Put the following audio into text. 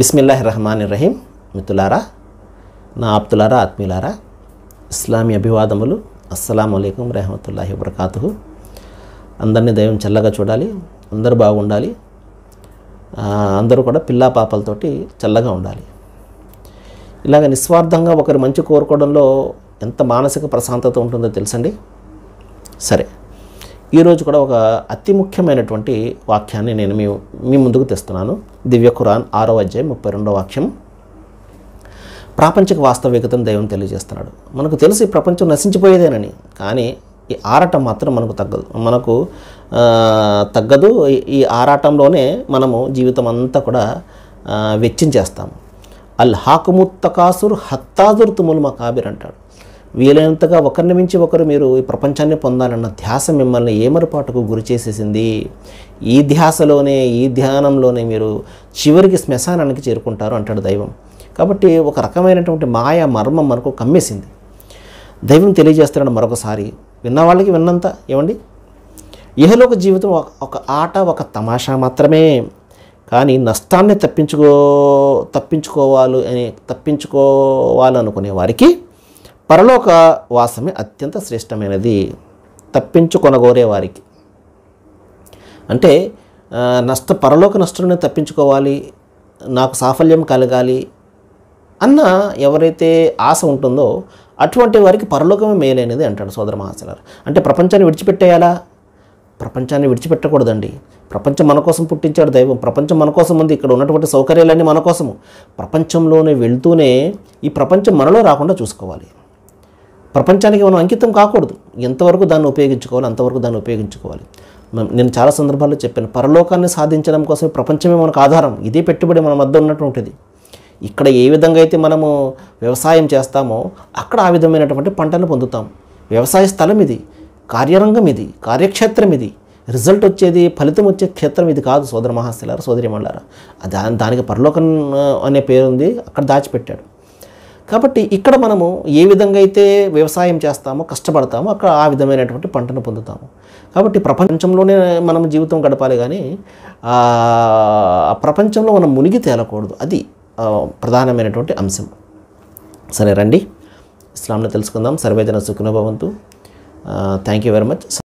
బిస్మిల్లాహ్ రహమాన్ రహీం మిత్రులారా నా ఆప్తులారా ఆత్మీయులారా ఇస్లామీ అభివాదములు అస్సలం అయికం రహమతుల్లాహి వబర్కాతు అందరినీ దైవం చల్లగా చూడాలి అందరూ బాగుండాలి అందరూ కూడా పిల్లా పాపలతోటి చల్లగా ఉండాలి ఇలాగ నిస్వార్థంగా ఒకరి మంచి కోరుకోవడంలో ఎంత మానసిక ప్రశాంతత ఉంటుందో తెలుసండి సరే ఈరోజు కూడా ఒక అతి ముఖ్యమైనటువంటి వాక్యాన్ని నేను మీ మీ ముందుకు తెస్తున్నాను దివ్య ఖురాన్ ఆరో అధ్యాయం ముప్పై రెండో వాక్యం ప్రాపంచిక వాస్తవికతను దైవం తెలియజేస్తున్నాడు మనకు తెలిసి ప్రపంచం నశించిపోయేదేనని కానీ ఈ ఆరాటం మాత్రం మనకు తగ్గదు మనకు తగ్గదు ఈ ఆరాటంలోనే మనము జీవితం అంతా కూడా వెచ్చించేస్తాము అల్ హాకుముత్తకాసుర్ తుములు తుముల్ మకాబిర్ అంటాడు వీలైనంతగా ఒకరిని మించి ఒకరు మీరు ఈ ప్రపంచాన్ని పొందాలన్న ధ్యాస మిమ్మల్ని ఏమరపాటుకు గురి చేసేసింది ఈ ధ్యాసలోనే ఈ ధ్యానంలోనే మీరు చివరికి శ్మశానానికి చేరుకుంటారు అంటాడు దైవం కాబట్టి ఒక రకమైనటువంటి మాయ మర్మం మనకు కమ్మేసింది దైవం తెలియజేస్తున్నాడు మరొకసారి విన్నవాళ్ళకి విన్నంత ఏమండి ఇహలోక జీవితం ఒక ఆట ఒక తమాషా మాత్రమే కానీ నష్టాన్ని తప్పించుకో తప్పించుకోవాలి అని తప్పించుకోవాలనుకునే వారికి పరలోక వాసమే అత్యంత శ్రేష్టమైనది తప్పించుకొనగోరే వారికి అంటే నష్ట పరలోక నష్టం తప్పించుకోవాలి నాకు సాఫల్యం కలగాలి అన్న ఎవరైతే ఆశ ఉంటుందో అటువంటి వారికి పరలోకమే మేలైనది అంటాడు సోదర మహాశలారు అంటే ప్రపంచాన్ని విడిచిపెట్టేయాలా ప్రపంచాన్ని విడిచిపెట్టకూడదండి ప్రపంచం మన కోసం పుట్టించాడు దైవం ప్రపంచం మన కోసం ఉంది ఇక్కడ ఉన్నటువంటి సౌకర్యాలన్నీ మన కోసము ప్రపంచంలోనే వెళ్తూనే ఈ ప్రపంచం మనలో రాకుండా చూసుకోవాలి ప్రపంచానికి మనం అంకితం కాకూడదు ఎంతవరకు దాన్ని ఉపయోగించుకోవాలి అంతవరకు దాన్ని ఉపయోగించుకోవాలి నేను చాలా సందర్భాల్లో చెప్పాను పరలోకాన్ని సాధించడం కోసం ప్రపంచమే మనకు ఆధారం ఇదే పెట్టుబడి మన మధ్య ఉన్నటువంటిది ఇక్కడ ఏ విధంగా అయితే మనము వ్యవసాయం చేస్తామో అక్కడ ఆ విధమైనటువంటి పంటను పొందుతాం వ్యవసాయ స్థలం ఇది కార్యరంగం ఇది కార్యక్షేత్రం ఇది రిజల్ట్ వచ్చేది ఫలితం వచ్చే క్షేత్రం ఇది కాదు సోదర మహాశిలారా సోదరి మండలారా దాని దానికి పరలోకం అనే పేరు ఉంది అక్కడ దాచిపెట్టాడు కాబట్టి ఇక్కడ మనము ఏ విధంగా అయితే వ్యవసాయం చేస్తామో కష్టపడతామో అక్కడ ఆ విధమైనటువంటి పంటను పొందుతాము కాబట్టి ప్రపంచంలోనే మనం జీవితం గడపాలి కానీ ప్రపంచంలో మనం మునిగి తేలకూడదు అది ప్రధానమైనటువంటి అంశం సరే రండి ఇస్లాంలో తెలుసుకుందాం సర్వేదన సుఖనుభవంతు థ్యాంక్ యూ వెరీ మచ్